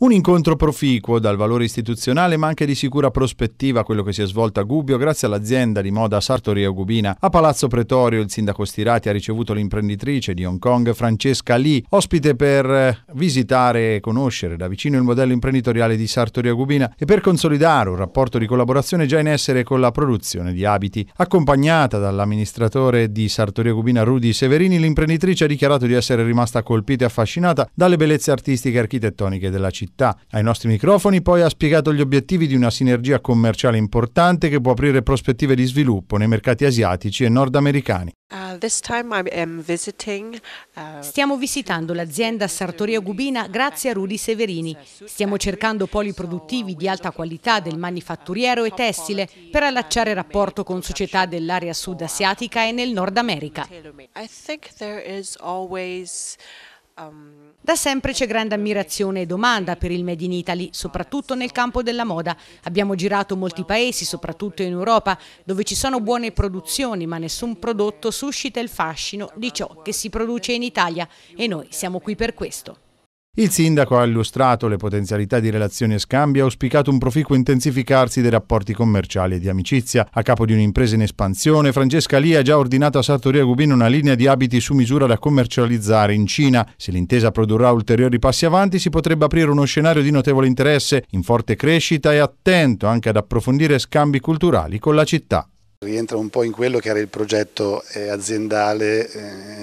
Un incontro proficuo dal valore istituzionale ma anche di sicura prospettiva quello che si è svolto a Gubbio grazie all'azienda di moda Sartoria Gubina. A Palazzo Pretorio il sindaco Stirati ha ricevuto l'imprenditrice di Hong Kong Francesca Lee, ospite per eh, visitare e conoscere da vicino il modello imprenditoriale di Sartoria Gubina e per consolidare un rapporto di collaborazione già in essere con la produzione di abiti. Accompagnata dall'amministratore di Sartoria Gubina Rudy Severini, l'imprenditrice ha dichiarato di essere rimasta colpita e affascinata dalle bellezze artistiche e architettoniche della città città ai nostri microfoni, poi ha spiegato gli obiettivi di una sinergia commerciale importante che può aprire prospettive di sviluppo nei mercati asiatici e nordamericani. Uh, uh, Stiamo visitando l'azienda Sartoria Gubina grazie a Rudy Severini. Stiamo cercando poli produttivi di alta qualità del manifatturiero e tessile per allacciare rapporto con società dell'area sud asiatica e nel Nord America. I think there is always Ehm, da sempre c'è grande ammirazione e domanda per il Made in Italy, soprattutto nel campo della moda. Abbiamo girato molti paesi, soprattutto in Europa, dove ci sono buone produzioni, ma nessun prodotto suscita il fascino di ciò che si produce in Italia e noi siamo qui per questo. Il sindaco ha illustrato le potenzialità di relazioni e scambi e ha auspicato un proficuo intensificarsi dei rapporti commerciali e di amicizia. A capo di un'impresa in espansione, Francesca Lì ha già ordinato a Sartoria Gubino una linea di abiti su misura da commercializzare in Cina. Se l'intesa produrrà ulteriori passi avanti, si potrebbe aprire uno scenario di notevole interesse, in forte crescita e attento anche ad approfondire scambi culturali con la città. Rientra un po' in quello che era il progetto eh, aziendale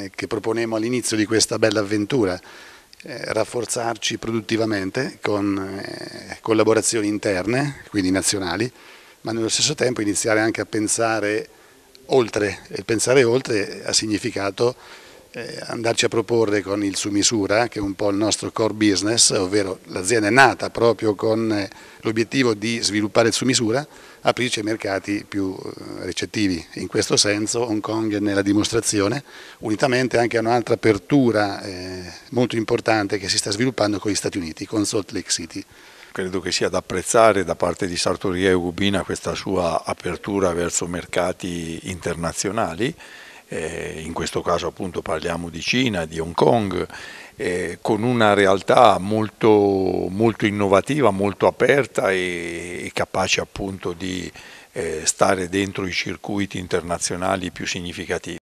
eh, che proponemmo all'inizio di questa bella avventura eh, rafforzarci produttivamente con eh, collaborazioni interne, quindi nazionali, ma nello stesso tempo iniziare anche a pensare oltre, e pensare oltre ha significato eh, andarci a proporre con il su misura, che è un po' il nostro core business, ovvero l'azienda è nata proprio con eh, l'obiettivo di sviluppare il su misura, aprirci ai mercati più eh, recettivi. In questo senso Hong Kong è nella dimostrazione, unitamente anche a un'altra apertura molto importante che si sta sviluppando con gli Stati Uniti, con Salt Lake City credo che sia da apprezzare da parte di Sartoria e Ugubina questa sua apertura verso mercati internazionali eh, in questo caso appunto parliamo di Cina, di Hong Kong, eh, con una realtà molto, molto innovativa, molto aperta e, e capace appunto di eh, stare dentro i circuiti internazionali più significativi.